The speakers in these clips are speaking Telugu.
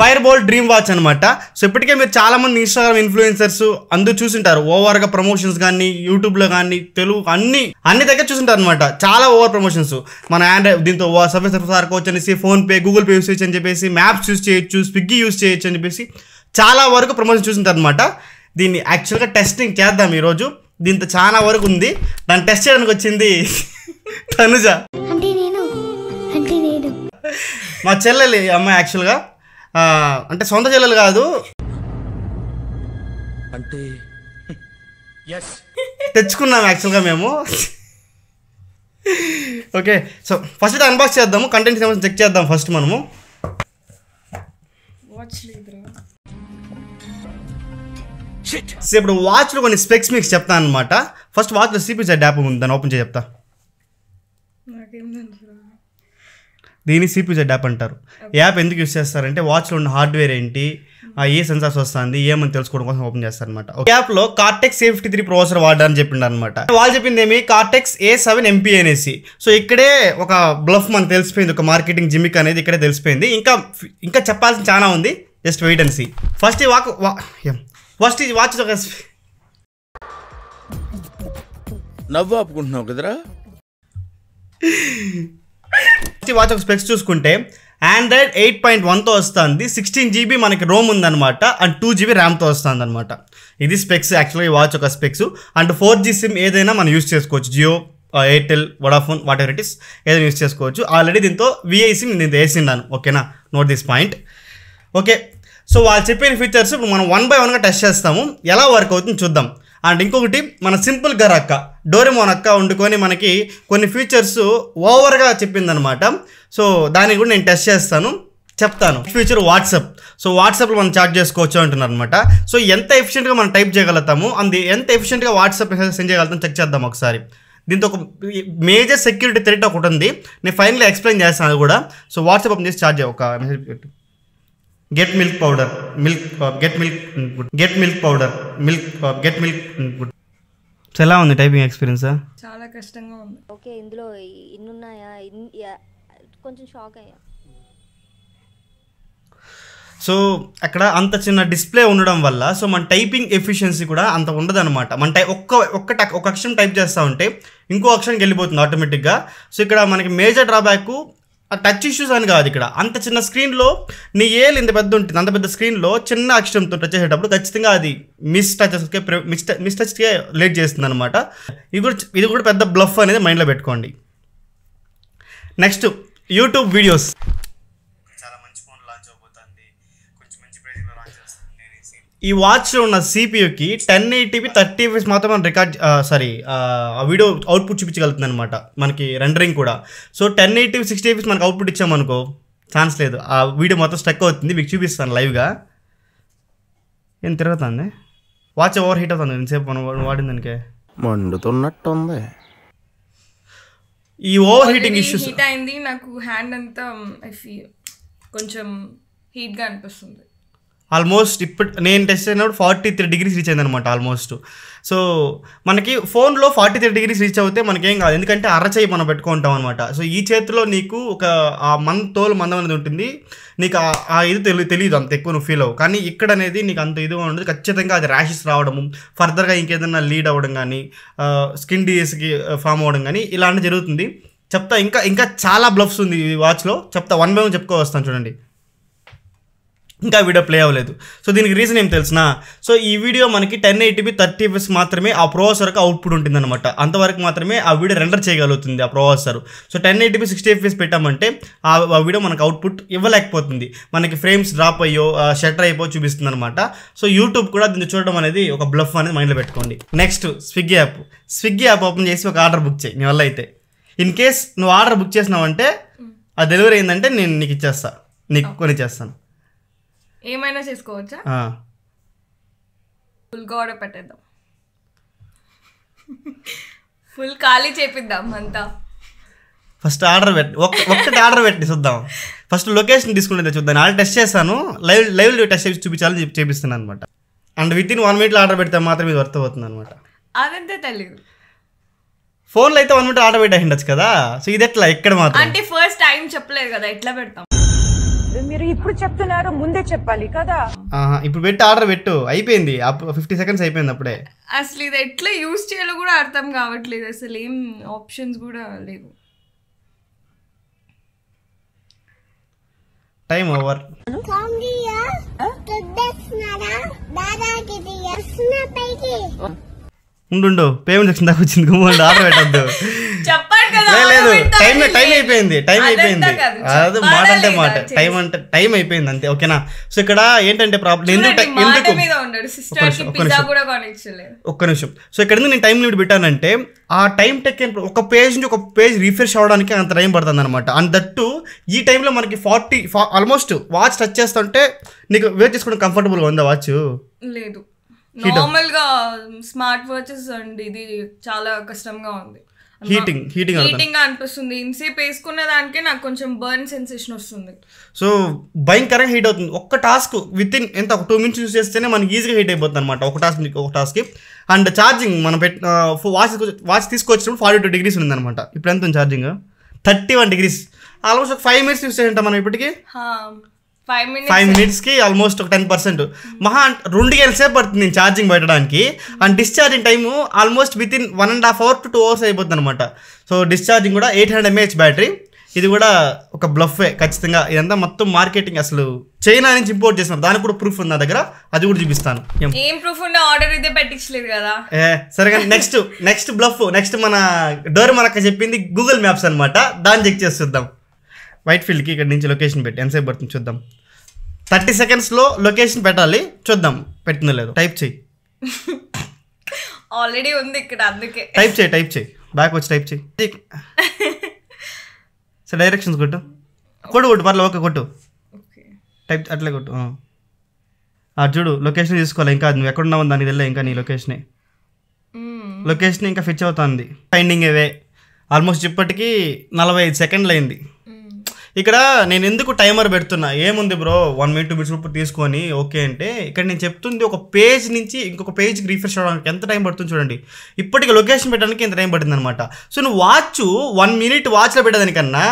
ఫైర్ బోల్ డ్రీమ్ వాచ్ అనమాట సో ఇప్పటికే మీరు చాలామంది ఇన్స్టాగ్రామ్ ఇన్ఫ్లుయెన్సర్స్ అందరూ చూసింటారు ఓవర్గా ప్రమోషన్స్ కానీ యూట్యూబ్లో కానీ తెలుగు అన్ని అన్ని దగ్గర చూసింటారు అనమాట చాలా ఓవర్ ప్రమోషన్స్ మన ఆండ్రాయిడ్ దీంతో సర్వీస్ కోచ్ అనేసి ఫోన్పే గూగుల్ పే యూస్ చేయొచ్చు అని చెప్పేసి మ్యాప్స్ యూస్ చేయొచ్చు స్విగ్గీ యూస్ చేయొచ్చు అని చెప్పేసి చాలా వరకు ప్రమోషన్ చూసింటారు అనమాట దీన్ని యాక్చువల్గా టెస్టింగ్ చేద్దాం ఈరోజు దీంతో చాలా వరకు ఉంది దాన్ని టెస్ట్ చేయడానికి వచ్చింది తనుజ మా చెల్లెలి అమ్మాయి యాక్చువల్గా అంటే సొంత చెల్లెలు కాదు అంటే తెచ్చుకున్నాం యాక్చువల్గా మేము ఓకే సో ఫస్ట్ అయితే అన్బాక్స్ చేద్దాము కంటెంట్ ఏమైనా చెక్ చేద్దాం ఫస్ట్ మనము ఇప్పుడు వాచ్లో కొన్ని స్పెక్స్ మీకు చెప్తాను అనమాట ఫస్ట్ వాచ్లో సిపిసైడ్ యాప్ ఉంది దాన్ని ఓపెన్ చేసి చెప్తా దీన్ని సిపిజెడ్ యాప్ అంటారు యాప్ ఎందుకు యూస్ చేస్తారంటే వాచ్లో ఉన్న హార్డ్వేర్ ఏంటి ఏ సెన్సార్స్ వస్తుంది ఏమని తెలుసుకోవడం కోసం ఓపెన్ చేస్తారనమాట యాప్లో cortex safety fifty three processor వాడాలని అనమాట వాళ్ళు చెప్పింది ఏమి కార్టెక్స్ ఏ సెవెన్ ఎంపీ అనేసి సో ఇక్కడే ఒక బ్లఫ్ మనకు తెలిసిపోయింది ఒక మార్కెటింగ్ జిమిక్ అనేది ఇక్కడే తెలిసిపోయింది ఇంకా ఇంకా చెప్పాల్సిన చాలా ఉంది just wait and see first ఈ వాక్ ఫస్ట్ ఈ వాచ్ ఒక నవ్వు ఆపుకుంటున్నావు కదరా మంచి వాచ్ ఒక స్పెక్స్ చూసుకుంటే ఆండ్రాయిడ్ ఎయిట్ పాయింట్ వన్తో వస్తుంది సిక్స్టీన్ జీబీ మనకి రోమ్ ఉందన్నమాట అండ్ టూ జీబీ ర్యామ్తో వస్తుంది అనమాట ఇది స్పెక్స్ యాక్చువల్గా ఈ వాచ్ ఒక specs and four G SIM ఏదైనా మనం యూస్ చేసుకోవచ్చు Jio Airtel Vodafone whatever it is ఏదైనా యూస్ చేసుకోవచ్చు ఆల్రెడీ దీంతో విఐ సిమ్ దీంతో వేసిండాను ఓకేనా note this point okay so వాళ్ళు చెప్పిన ఫీచర్స్ ఇప్పుడు మనం వన్ బై వన్గా టెస్ట్ చేస్తాము ఎలా వర్క్ అవుతుంది చూద్దాం అండ్ ఇంకొకటి మన సింపుల్ అక్క డోరెమోన్ అక్క వండుకొని మనకి కొన్ని ఫీచర్స్ ఓవర్గా చెప్పిందనమాట సో దాన్ని కూడా నేను టెస్ట్ చేస్తాను చెప్తాను ఫ్యూచర్ వాట్సాప్ సో వాట్సాప్లో మనం చాట్ చేసుకోవచ్చు అంటున్నారు అనమాట సో ఎంత ఎఫిషియెంట్గా మనం టైప్ చేయగలుగుతాము అంది ఎంత ఎఫిషియెంట్గా వాట్సాప్ సెండ్ చేయగలుగుతాం చెక్ చేద్దాం ఒకసారి దీంతో ఒక మేజర్ సెక్యూరిటీ థ్రెట్ ఒకటి ఉంది నేను ఫైనల్గా ఎక్స్ప్లెయిన్ చేస్తాను అది కూడా సో వాట్సాప్ ఓపెన్ చేసి చార్జ్ ఒక message get milk powder milk get milk get milk powder milk get milk ఎలా ఉంది టైపింగ్ ఎక్స్పీరియన్స్ చాలా కష్టంగా ఉంది ఓకే ఇందులో ఇన్ని ఉన్నాయా కొంచెం షాక్ అయ్యా సో అక్కడ అంత చిన్న డిస్ప్లే ఉండడం వల్ల సో మన టైపింగ్ ఎఫిషియన్సీ కూడా అంత ఉండదు అనమాట మన టై ఒక్క ఒక్క ఒక అక్షరం టైప్ చేస్తూ ఉంటే ఇంకో అక్షరానికి వెళ్ళిపోతుంది ఆటోమేటిక్గా సో ఇక్కడ మనకి మేజర్ డ్రాబ్యాక్ టచ్ ఇష్యూస్ అని కాదు ఇక్కడ అంత చిన్న స్క్రీన్లో నీ ఏలు ఇంత పెద్ద ఉంటుంది అంత పెద్ద స్క్రీన్లో చిన్న అక్షరంతో టచ్ చేసేటప్పుడు ఖచ్చితంగా అది మిస్ టచెస్కే మిస్ మిస్ టచ్కే లేట్ చేస్తుంది అనమాట ఇది కూడా ఇది కూడా పెద్ద బ్లఫ్ అనేది మైండ్లో పెట్టుకోండి నెక్స్ట్ యూట్యూబ్ వీడియోస్ ఈ వాచ్లో ఉన్న సిపియూకి టెన్ ఎయిటీ థర్టీ ఎఫ్ఎస్ మనం రికార్డ్ సారీ ఆ వీడియో అవుట్పుట్ చూపించగలుగుతుంది అనమాట మనకి రెండరింగ్ కూడా so ten eighty sixty F S మనకి అవుట్పుట్ ఇచ్చామనుకో ఛాన్స్ లేదు ఆ వీడియో మొత్తం స్టక్ అవుతుంది మీకు చూపిస్తాను లైవ్గా ఏం తిరుగుతుంది వాచ్ ఓవర్ హీట్ అవుతుంది ఎంతసేపు మనం వాడిన దానికే మండుతున్నట్టుంది ఈ ఓవర్ హీటింగ్ ఇష్యూస్ హీట్ అయింది నాకు హ్యాండ్ అంతా కొంచెం హీట్గా అనిపిస్తుంది ఆల్మోస్ట్ ఇప్పుడు నేను టెస్ట్ అయినప్పుడు ఫార్టీ త్రీ డిగ్రీస్ రీచ్ అయిందనమాట ఆల్మోస్ట్ సో మనకి ఫోన్లో ఫార్టీ త్రీ డిగ్రీస్ రీచ్ అవుతే మనకేం కాదు ఎందుకంటే అరచేయి మనం పెట్టుకుంటాం అనమాట సో ఈ చేతిలో నీకు ఒక ఆ మంద తోలు మందం అనేది ఉంటుంది నీకు ఆ ఇది తెలి తెలియదు అంత ఎక్కువ నువ్వు ఫీల్ అవ్వు కానీ ఇక్కడ అనేది నీకు అంత ఇదిగా ఉండదు ఖచ్చితంగా అది ర్యాషెస్ రావడము ఫర్దర్గా ఇంకేదైనా లీడ్ అవ్వడం కానీ స్కిన్ డిజీస్కి ఫామ్ అవ్వడం కానీ ఇలాంటి జరుగుతుంది చెప్తా ఇంకా ఇంకా చాలా బ్లఫ్స్ ఉంది ఈ వాచ్లో చెప్తా వన్ బై వన్ చెప్పుకోవస్తాను చూడండి ఇంకా వీడియో ప్లే అవ్వలేదు సో దీనికి రీజన్ ఏం తెలిసిన సో ఈ వీడియో మనకి టెన్ ఎయిటీబీ థర్టీ ఎఫ్ఎస్ మాత్రమే ఆ ప్రాసెసర్కి అవుట్పుట్ ఉంటుందన్నమాట అంతవరకు మాత్రమే ఆ వీడియో రెండర్ చేయగలుగుతుంది ఆ ప్రాసెసర్ సో టెన్ ఎయిటీబీ సిక్స్టీ ఎఫ్ఎస్ పెట్టామంటే ఆ వీడియో మనకు అవుట్పుట్ ఇవ్వలేకపోతుంది మనకి ఫ్రేమ్స్ డ్రాప్ అయ్యో షటర్ అయిపో చూపిస్తుంది అనమాట సో యూట్యూబ్ కూడా దీన్ని చూడడం అనేది ఒక బ్లఫ్ అనేది మైండ్లో పెట్టుకోండి next Swiggy app Swiggy app open చేసి ఒక ఆర్డర్ బుక్ చేయి నీ వల్ల అయితే ఇన్ కేస్ నువ్వు ఆర్డర్ బుక్ చేసినావంటే ఆ డెలివరీ అయిందంటే నేను నీకు ఇచ్చేస్తా నీకు కొని చేస్తాను ఏమైనా చేసుకోవచ్చా ఫుల్ గోడ పెట్టేద్దాం ఫుల్ ఖాళీ చేపిద్దాం అంతా ఫస్ట్ ఆర్డర్ పెట్టి ఒక్కటి ఆర్డర్ పెట్టి చూద్దాం ఫస్ట్ లొకేషన్ తీసుకుంటే చూద్దాం ఆల్రెడీ టెస్ట్ చేస్తాను లైవ్ లైవ్ టెస్ట్ చేసి చూపించాలని చేపిస్తున్నాను అనమాట and within one minute order పెడితే మాత్రం ఇది వర్త్ అవుతుంది అనమాట అదంతా తెలియదు ఫోన్లో అయితే వన్ మినిట్ ఆర్డర్ పెట్టేసిండొచ్చు కదా సో ఇది ఎట్లా ఎక్కడ మాత్రం అంటే ఫస్ట్ టైం చెప్పలేదు కదా ఎట్లా పెడతాం మీరు ఇప్పుడు చెప్తున్నారు ముందే చెప్పాలి కదా ఇప్పుడు పెట్టు ఆర్డర్ పెట్టు అయిపోయింది ఫిఫ్టీ సెకండ్స్ అయిపోయింది అప్పుడే అసలు ఇది ఎట్లా యూస్ చేయాలో కూడా అర్థం కావట్లేదు అసలు ఏం ఆప్షన్స్ కూడా లేవు టైం ఓవర్ ఉండు పేమెంట్ వచ్చిన దాకా వచ్చింది ఆర్డర్ పెట్టద్దు లేదు టైం టైం అయిపోయింది టైం అయిపోయింది అదే మాట అంటే మాట టైం అంటే టైం అయిపోయింది అంతే ఓకేనా సో ఇక్కడ ఏంటంటే ప్రాబ్లం ఎందుకు ఎందుకు ఒక్క నిమిషం సో ఇక్కడ నేను టైం లిమిట్ పెట్టానంటే ఆ టైం టెక్ ఒక పేజ్ నుంచి ఒక పేజ్ రిఫ్రెష్ అవడానికి అంత టైం పడుతుంది అనమాట అండ్ దట్టు ఈ టైంలో మనకి ఫార్టీ ఆల్మోస్ట్ వాచ్ టచ్ చేస్తుంటే నీకు వేట్ చేసుకోవడం కంఫర్టబుల్గా ఉందా వాచ్ లేదు గా స్మార్ట్ వాచెస్ అండ్ ఇది చాలా కష్టంగా ఉంది హీటింగ్ హీటింగ్ హీటింగ్ అనిపిస్తుంది ఇంతసేపు వేసుకున్న దానికే నాకు కొంచెం బర్న్ సెన్సేషన్ వస్తుంది సో భయంకరంగా హీట్ అవుతుంది ఒక్క టాస్క్ విత్ ఇన్ ఎంత ఒక టూ మినిట్స్ యూస్ చేస్తేనే మనకి ఈజీగా హీట్ అయిపోతుంది అనమాట ఒక టాస్క్ ఒక టాస్క్కి అండ్ ఛార్జింగ్ మనం పెట్ వాచ్ వాచ్ తీసుకొచ్చినప్పుడు ఫార్టీ టూ డిగ్రీస్ ఉందన్నమాట ఇప్పుడు ఎంత charging thirty one degrees almost ఒక ఫైవ్ మినిట్స్ యూస్ చేసి మనం ఇప్పటికీ ఫైవ్ మినిట్స్కి ఆల్మోస్ట్ ఒక టెన్ పర్సెంట్ మహా రెండు గంటల సేపు పడుతుంది నేను ఛార్జింగ్ పెట్టడానికి and discharging time almost within one and half hour to two hours అయిపోతుంది అనమాట సో డిశ్చార్జింగ్ కూడా ఎయిట్ హండ్రెడ్ ఎంఏహెచ్ బ్యాటరీ ఇది కూడా ఒక బ్లఫే ఖచ్చితంగా ఇదంతా మొత్తం మార్కెటింగ్ అసలు చైనా నుంచి ఇంపోర్ట్ చేసిన దానికి కూడా ప్రూఫ్ ఉంది నా దగ్గర అది కూడా చూపిస్తాను ఏం ప్రూఫ్ ఆర్డర్ ఇదే పెట్టించలేదు కదా ఏ సరే కానీ నెక్స్ట్ నెక్స్ట్ బ్లఫ్ నెక్స్ట్ మన డోర్ మనక చెప్పింది గూగుల్ మ్యాప్స్ అనమాట దాన్ని చెక్ చేసి చూద్దాం వైట్ ఫీల్డ్కి ఇక్కడ నుంచి లొకేషన్ పెట్టి ఎంతసేపు పడుతుంది చూద్దాం థర్టీ సెకండ్స్లో లొకేషన్ పెట్టాలి చూద్దాం పెట్టిందో లేదో టైప్ చేయి ఆల్రెడీ ఉంది ఇక్కడ అందుకే టైప్ చేయి టైప్ చేయి బ్యాక్ వచ్చి టైప్ చేయి సో డైరెక్షన్స్ కొట్టు కొడు కొట్టు పర్లేదు ఓకే కొట్టు టైప్ అట్లే కొట్టు అది చూడు లొకేషన్ తీసుకోవాలి ఇంకా నువ్వు ఉన్నావు దానికి తెలియదు ఇంకా నీ లొకేషనే లొకేషన్ hmm. ఇంకా ఫిచ్ అవుతుంది ఫైండింగ్ ఏవే ఆల్మోస్ట్ ఇప్పటికీ నలభై ఐదు సెకండ్లు అయింది ఇక్కడ నేను ఎందుకు టైమర్ పెడుతున్నా ఏముంది bro one minute two minutes తీసుకొని ఓకే అంటే ఇక్కడ నేను చెప్తుంది ఒక పేజ్ నుంచి ఇంకొక పేజ్కి రీఫ్రెష్ అవడానికి ఎంత టైం పడుతుంది చూడండి ఇప్పటికి లొకేషన్ పెట్టడానికి ఎంత టైం పడుతుంది అనమాట సో నువ్వు వాచ్ వన్ మినిట్ వాచ్లో పెట్టేదానికన్నా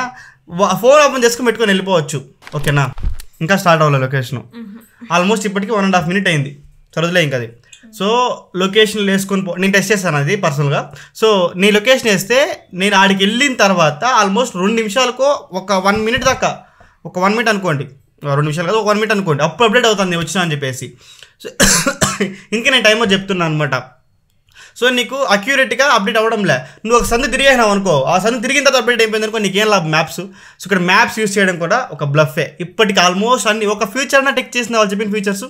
ఫోన్ ఓపెన్ చేసుకుని పెట్టుకొని వెళ్ళిపోవచ్చు ఓకేనా ఇంకా స్టార్ట్ అవ్వాలి లొకేషను ఆల్మోస్ట్ ఇప్పటికి వన్ అండ్ హాఫ్ మినిట్ అయింది చదువులే ఇంకా అది సో లొకేషన్లు వేసుకొని పో నేను టెస్ట్ చేస్తాను అది పర్సనల్గా సో నీ లొకేషన్ వేస్తే నేను ఆడికి వెళ్ళిన తర్వాత ఆల్మోస్ట్ రెండు నిమిషాలకు ఒక వన్ మినిట్ దాకా ఒక వన్ మినిట్ అనుకోండి రెండు నిమిషాలు కదా ఒక వన్ మినిట్ అనుకోండి అప్పుడు అప్డేట్ అవుతుంది వచ్చినా అని చెప్పేసి సో ఇంకా నేను టైమ్ చెప్తున్నాను అనమాట సో నీకు అక్యూరేట్గా అప్డేట్ అవ్వడం లే నువ్వు ఒక సందు తిరిగేసినావు అనుకో ఆ సందు తిరిగిన తర్వాత అప్డేట్ అయిపోయింది అనుకో నీకు ఏం లాభం మ్యాప్స్ సో ఇక్కడ మ్యాప్స్ యూస్ చేయడం కూడా ఒక బ్లఫే ఇప్పటికి ఆల్మోస్ట్ అన్ని ఒక ఫ్యూచర్ అన్న టెక్ చేసిన వాళ్ళు చెప్పిన features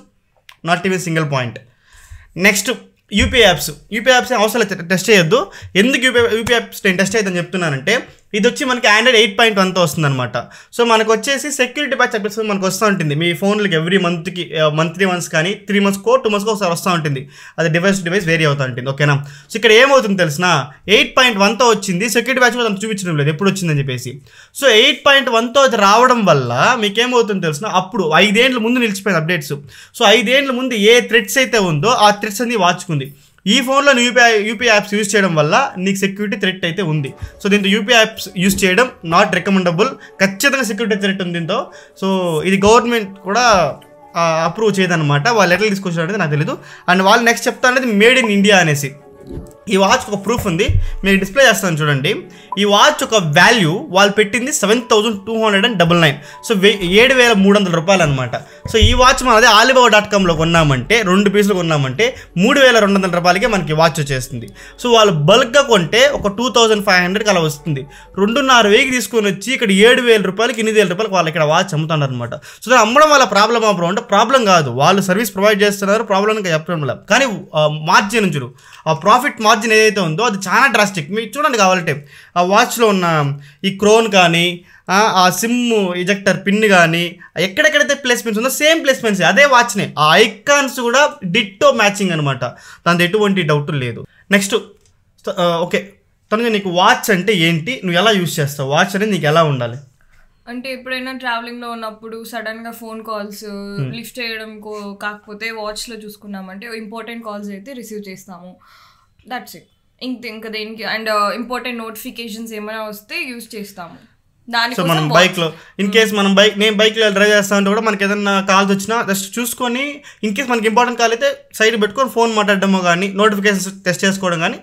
not even single point next UPI apps UPI apps అవసరం టెస్ట్ చేయొద్దు ఎందుకు యూపీఐ యూపీఐ యాప్స్ నేను టెస్ట్ అవుతుందని చెప్తున్నానంటే ఇది వచ్చి మనకి ఆండ్రాయిడ్ ఎయిట్ పాయింట్ వన్తో అనమాట సో మనకు వచ్చేసి సెక్యూరిటీ ప్యాచ్ అప్డేట్స్ మనకు వస్తూ ఉంటుంది మీ ఫోన్లకి ఎవ్రీ మంత్కి మంత్లీ మంత్స్ కానీ త్రీ మంత్స్ కో టూ మంత్స్కి ఒకసారి వస్తూ ఉంటుంది అది డివైస్ డివైస్ వేరీ అవుతూ ఉంటుంది ఓకేనా సో ఇక్కడ ఏమవుతుంది తెలిసిన ఎయిట్ పాయింట్ వన్తో వచ్చింది సెక్యూరిటీ ప్యాచ్ కూడా చూపించడం లేదు ఎప్పుడు వచ్చిందని చెప్పేసి సో ఎయిట్ పాయింట్ వన్తో అది రావడం వల్ల ఏమవుతుంది తెలిసిన అప్పుడు ఐదేండ్ల ముందు నిలిచిపోయిన అప్డేట్స్ సో ఐదేండ్ల ముందు ఏ థ్రెడ్స్ అయితే ఉందో ఆ థ్రెడ్స్ అన్ని వాచుకుంది ఈ ఫోన్లో యూపీఐ యూపీఐ యాప్స్ యూజ్ చేయడం వల్ల నీకు సెక్యూరిటీ థ్రెట్ అయితే ఉంది సో దీంతో యూపీఐ యాప్స్ యూస్ చేయడం నాట్ రికమెండబుల్ ఖచ్చితంగా సెక్యూరిటీ థ్రెట్ ఉంది దీంతో సో ఇది గవర్నమెంట్ కూడా అప్రూవ్ చేయదన్నమాట వాళ్ళు ఎట్లా అనేది నాకు తెలీదు అండ్ వాళ్ళు నెక్స్ట్ చెప్తా అనేది మేడ్ ఇన్ ఇండియా అనేసి ఈ వాచ్ ఒక ప్రూఫ్ ఉంది మీరు డిస్ప్లే చేస్తాను చూడండి ఈ వాచ్ ఒక వాల్యూ వాళ్ళు పెట్టింది seven thousand two hundred and double nine so ఏడు వేల మూడు వందల రూపాయలు అనమాట సో ఈ వాచ్ మనం అదే ఆలిబాబా డాట్ కామ్లో కొన్నామంటే రెండు పీసులు కొన్నామంటే మూడు వేల రెండు వందల రూపాయలకే మనకి వాచ్ వచ్చేస్తుంది సో వాళ్ళు బల్క్గా కొంటే ఒక టూ థౌజండ్ ఫైవ్ హండ్రెడ్కి అలా వస్తుంది రెండున్నర వేకి తీసుకొని వచ్చి ఇక్కడ ఏడు వేల రూపాయలకి ఎనిమిది వేల రూపాయలకి వాళ్ళు ఇక్కడ వాచ్ అమ్ముతున్నారు అనమాట సో అమ్మడం వల్ల ప్రాబ్లం అప్పుడు అంటే ప్రాబ్లం కాదు వాళ్ళు సర్వీస్ ప్రొవైడ్ చేస్తున్నారు ప్రాబ్లం చెప్పడం లేదు కానీ మార్జిన్ చూడు ఆ ప్రాఫిట్ మార్జిన్ ఏదైతే ఉందో అది చాలా డ్రాస్టిక్ మీరు చూడండి కావాలంటే ఆ వాచ్లో ఉన్న ఈ క్రోన్ కానీ ఆ సిమ్ ఇజెక్టర్ పిన్ కానీ ఎక్కడెక్కడైతే ప్లేస్మెంట్స్ ఉందో సేమ్ ప్లేస్మెంట్స్ అదే వాచ్నే ఆ ఐకాన్స్ కూడా డిట్టో మ్యాచింగ్ అనమాట దాంతో ఎటువంటి డౌట్ లేదు నెక్స్ట్ ఓకే తనగా నీకు వాచ్ అంటే ఏంటి నువ్వు ఎలా యూస్ చేస్తావు వాచ్ అనేది నీకు ఎలా ఉండాలి అంటే ఎప్పుడైనా ట్రావెలింగ్ లో ఉన్నప్పుడు సడన్ గా ఫోన్ కాల్స్ లిఫ్ట్ చేయడం కాకపోతే వాచ్ లో చూసుకున్నామంటే ఇంపార్టెంట్ కాల్స్ అయితే రిసీవ్ చేస్తాము దట్స్ ఇట్ ఇంక ఇంకా దేనికి అండ్ ఇంపార్టెంట్ నోటిఫికేషన్స్ ఏమైనా వస్తే యూస్ చేస్తాము సో మనం బైక్లో ఇన్ కేస్ మనం బైక్ నేను బైక్లో డ్రైవ్ చేస్తా ఉంటే కూడా మనకి ఏదైనా కాల్స్ వచ్చినా జస్ట్ చూసుకొని ఇన్ కేస్ మనకి ఇంపార్టెంట్ కాల్ అయితే సైడ్ పెట్టుకొని ఫోన్ మాట్లాడడమో కానీ నోటిఫికేషన్స్ టెస్ట్ చేసుకోవడం కానీ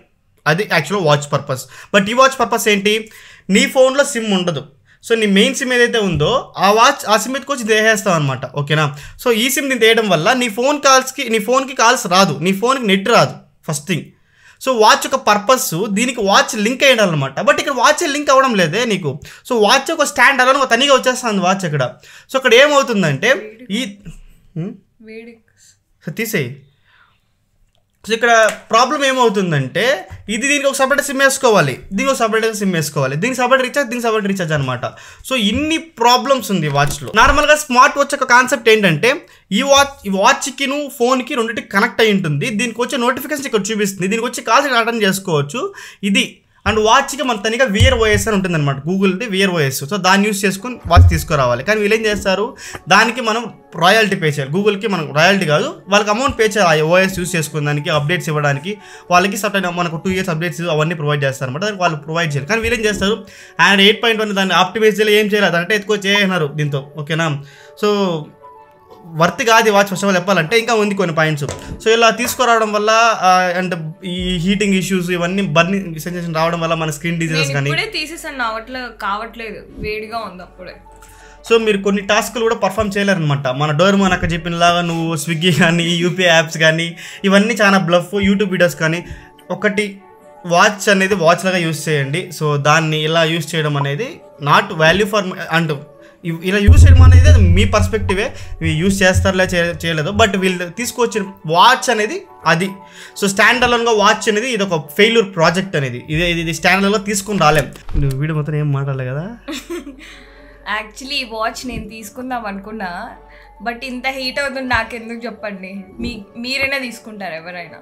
అది యాక్చువల్ వాచ్ పర్పస్ బట్ ఈ వాచ్ పర్పస్ ఏంటి నీ ఫోన్లో సిమ్ ఉండదు సో నీ మెయిన్ సిమ్ ఏదైతే ఉందో ఆ వాచ్ ఆ సిమ్ వచ్చి దేహేస్తావు అనమాట ఓకేనా సో ఈ సిమ్ నేను తేయడం వల్ల నీ ఫోన్ కాల్స్కి నీ ఫోన్కి కాల్స్ రాదు నీ ఫోన్కి నెట్ రాదు ఫస్ట్ థింగ్ సో వాచ్ ఒక పర్పస్ దీనికి వాచ్ లింక్ అయ్యాలన్నమాట బట్ ఇక్కడ వాచ్ లింక్ అవ్వడం లేదే నీకు సో వాచ్ ఒక స్టాండ్ అలా ఒక తనిగా వచ్చేస్తుంది వాచ్ ఇక్కడ సో అక్కడ ఏమవుతుందంటే ఈ తీసేయి సో ఇక్కడ ప్రాబ్లం ఏమవుతుందంటే ఇది దీనికి ఒక సపరేట్ సిమ్ వేసుకోవాలి దీనికి ఒక సపరేట్ సిమ్ వేసుకోవాలి దీనికి సపరేట్ రీఛార్జ్ దీనికి సపరేట్ రీఛార్జ్ అనమాట సో ఇన్ని ప్రాబ్లమ్స్ ఉంది వాచ్లో నార్మల్గా స్మార్ట్ వాచ్ యొక్క కాన్సెప్ట్ ఏంటంటే ఈ వాచ్ ఈ వాచ్కి నువ్వు ఫోన్కి రెండింటికి కనెక్ట్ అయి ఉంటుంది దీనికి వచ్చే నోటిఫికేషన్ ఇక్కడ చూపిస్తుంది దీనికి వచ్చి కాల్స్ అటెండ్ చేసుకోవచ్చు ఇది అండ్ వాచ్కి మన తనిగా వియర్ ఓఎస్ అని ఉంటుంది అనమాట గూగుల్ది వియర్ ఓఎస్ సో దాన్ని యూస్ చేసుకుని వాచ్ తీసుకురావాలి కానీ వీళ్ళు ఏం చేస్తారు దానికి మనం రాయల్టీ పే చేయాలి గూగుల్కి మనం రాయల్టీ కాదు వాళ్ళకి అమౌంట్ పే చేయాలి ఓఎస్ యూస్ దానికి అప్డేట్స్ ఇవ్వడానికి వాళ్ళకి సర్టైన్ మనకు టూ ఇయర్స్ అప్డేట్స్ అవన్నీ ప్రొవైడ్ చేస్తారు అనమాట దానికి వాళ్ళు ప్రొవైడ్ చేయాలి కానీ వీళ్ళు ఏం చేస్తారు అండ్ ఎయిట్ పాయింట్ వన్ దాన్ని ఆప్టిమైజ్ చేయాలి ఏం చేయాలి అదంటే ఎక్కువ చేయన్నారు దీంతో ఓకేనా సో వర్త్ కాదు వాచ్ ఫస్ట్ ఆఫ్ ఆల్ చెప్పాలంటే ఇంకా ఉంది కొన్ని పాయింట్స్ సో ఇలా తీసుకురావడం వల్ల అండ్ ఈ హీటింగ్ ఇష్యూస్ ఇవన్నీ బర్నింగ్ సెన్సేషన్ రావడం వల్ల మన స్క్రీన్ డిజైన్స్ కానీ తీసేసాను అట్లా కావట్లేదు వేడిగా ఉంది అప్పుడే సో మీరు కొన్ని టాస్క్లు కూడా పర్ఫామ్ చేయలేరనమాట మన డోర్ అక్క చెప్పినలాగా నువ్వు స్విగ్గీ కానీ యూపీఐ యాప్స్ కానీ ఇవన్నీ చాలా బ్లఫ్ యూట్యూబ్ వీడియోస్ కానీ ఒకటి వాచ్ అనేది వాచ్ లాగా యూస్ చేయండి సో దాన్ని ఇలా యూస్ చేయడం అనేది నాట్ వాల్యూ ఫర్ అండ్ ఇలా యూస్ చేయడం అనేది మీ పర్స్పెక్టివే యూస్ చేస్తారులే చేయలేదు బట్ వీళ్ళు తీసుకొచ్చిన వాచ్ అనేది అది సో స్టాండ్ అలోన్గా వాచ్ అనేది ఇది ఒక ఫెయిల్యూర్ ప్రాజెక్ట్ అనేది ఇది ఇది స్టాండ్ అలోన్గా తీసుకుని రాలేం నువ్వు వీడు మొత్తం ఏం మాట్లాడలే కదా యాక్చువల్లీ ఈ వాచ్ నేను తీసుకుందాం అనుకున్నా బట్ ఇంత హీట్ అవుతుంది నాకెందుకు చెప్పండి మీ మీరైనా తీసుకుంటారు ఎవరైనా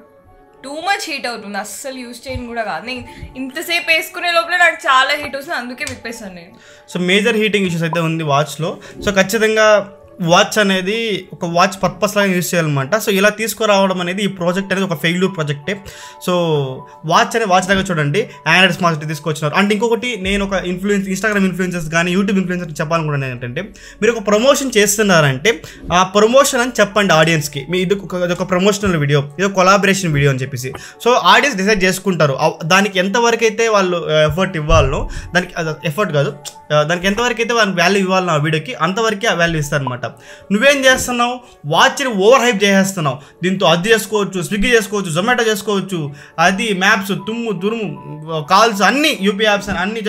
టూ మచ్ హీట్ అవుతుంది అస్సలు యూజ్ చేయను కూడా కాదు నేను ఇంతసేపు వేసుకునే లోపల నాకు చాలా హీట్ వస్తుంది అందుకే విప్పేసాను నేను సో మేజర్ హీటింగ్ ఇష్యూస్ అయితే ఉంది వాచ్లో సో ఖచ్చితంగా వాచ్ అనేది ఒక వాచ్ పర్పస్ లాగా యూజ్ చేయాలన్నమాట సో ఇలా తీసుకురావడం అనేది ఈ ప్రాజెక్ట్ అనేది ఒక ఫెయిల్యూర్ ప్రాజెక్టే సో వాచ్ అనే వాచ్ లాగా చూడండి ఆండ్రాయిడ్ స్మార్ట్ తీసుకొచ్చినారు అండ్ ఇంకొకటి నేను ఒక ఇన్ఫ్లుయెన్స్ ఇన్స్టాగ్రామ్ ఇన్ఫ్లుయెన్సర్స్ కానీ యూట్యూబ్ ఇన్ఫ్లుయెన్సర్ చెప్పాలనుకున్నాను ఏంటంటే మీరు ఒక ప్రమోషన్ చేస్తున్నారంటే ఆ ప్రమోషన్ అని చెప్పండి ఆడియన్స్కి మీ ఇది ఒక ప్రమోషనల్ వీడియో ఇది ఒక కొలాబరేషన్ వీడియో అని చెప్పేసి సో ఆడియన్స్ డిసైడ్ చేసుకుంటారు దానికి ఎంతవరకు అయితే వాళ్ళు ఎఫర్ట్ ఇవ్వాలనో దానికి ఎఫర్ట్ కాదు దానికి ఎంతవరకు అయితే వాళ్ళకి వాల్యూ ఇవ్వాలి ఆ వీడియోకి అంతవరకే ఆ వాల్యూ ఇస్తారనమాట అనమాట నువ్వేం చేస్తున్నావు వాచ్ని ఓవర్ హైప్ చేసేస్తున్నావు దీంతో అది చేసుకోవచ్చు స్విగ్గీ చేసుకోవచ్చు జొమాటో చేసుకోవచ్చు అది మ్యాప్స్ తుమ్ము దురుము కాల్స్ అన్ని యూపీ యాప్స్ అని అన్ని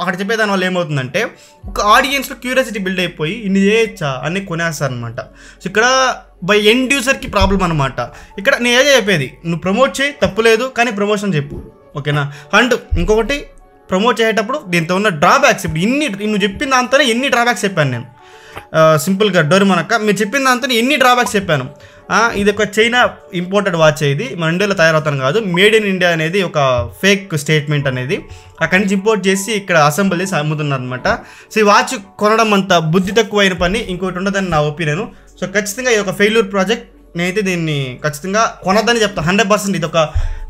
అక్కడ చెప్పేదాని వల్ల ఏమవుతుందంటే ఒక ఆడియన్స్లో క్యూరియాసిటీ బిల్డ్ అయిపోయి ఇన్ని చేయొచ్చా అని కొనేస్తారనమాట సో ఇక్కడ బై ఎండ్ యూజర్కి ప్రాబ్లం అనమాట ఇక్కడ నేను ఏదో చెప్పేది నువ్వు ప్రమోట్ చేయి తప్పులేదు కానీ ప్రమోషన్ చెప్పు ఓకేనా అండ్ ఇంకొకటి ప్రమోట్ చేసేటప్పుడు దీంతో ఉన్న డ్రాబ్యాక్స్ ఇప్పుడు ఇన్ని నువ్వు చెప్పిన దాంతోనే ఎన్ని డ్రాబ్యాక్స్ చెప్పాను నేను సింపుల్గా డోరిమోన్ అక్క మీరు చెప్పిన దాంతో ఎన్ని డ్రాబ్యాక్స్ చెప్పాను ఇది ఒక చైనా ఇంపోర్టెడ్ వాచ్ ఇది మన ఇండియాలో తయారవుతాను కాదు మేడ్ ఇన్ ఇండియా అనేది ఒక ఫేక్ స్టేట్మెంట్ అనేది అక్కడి నుంచి ఇంపోర్ట్ చేసి ఇక్కడ అసెంబ్లీ చేసి అమ్ముతున్నారు అనమాట సో ఈ వాచ్ కొనడం అంత బుద్ధి తక్కువైన పని ఇంకోటి ఉండదని నా ఒపీనియన్ సో ఖచ్చితంగా ఇది ఒక ఫెయిల్యూర్ ప్రాజెక్ట్ నేనైతే దీన్ని ఖచ్చితంగా కొనదని చెప్తాను హండ్రెడ్ పర్సెంట్ ఇది ఒక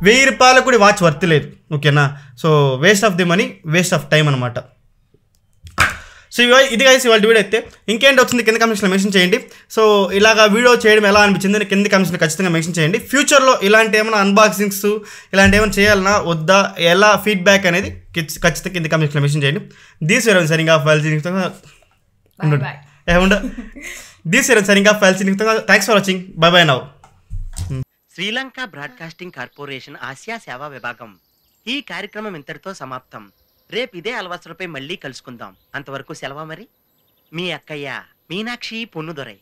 వెయ్యి రూపాయలు కూడా వాచ్ వర్తలేదు ఓకేనా so waste of the money waste of time అనమాట సో ఇది కలిసి వాళ్ళ వీడియో అయితే ఇంకేంటి వచ్చింది కింద కమిషన్లో మెన్షన్ చేయండి సో ఇలాగ వీడియో చేయడం ఎలా అనిపించింది కింద కమిషన్లో ఖచ్చితంగా మెన్షన్ చేయండి ఫ్యూచర్లో ఇలాంటి ఏమైనా అన్బాక్సింగ్స్ ఇలాంటి ఏమైనా చేయాలన్నా వద్దా ఎలా ఫీడ్బ్యాక్ అనేది ఖచ్చితంగా కింద కమిషన్లో మెన్షన్ చేయండి దీస్ వేరే సరిగా ఫైల్ దీస్ వేరే సరిగా ఫైల్ thanks for watching bye bye నవ్ శ్రీలంక బ్రాడ్కాస్టింగ్ కార్పొరేషన్ ఆసియా సేవా విభాగం ఈ కార్యక్రమం ఇంతటితో సమాప్తం రేపు ఇదే అలవాసులపై మళ్ళీ కలుసుకుందాం అంతవరకు సెలవా మరి మీ అక్కయ్య మీనాక్షి పొన్ను దొరై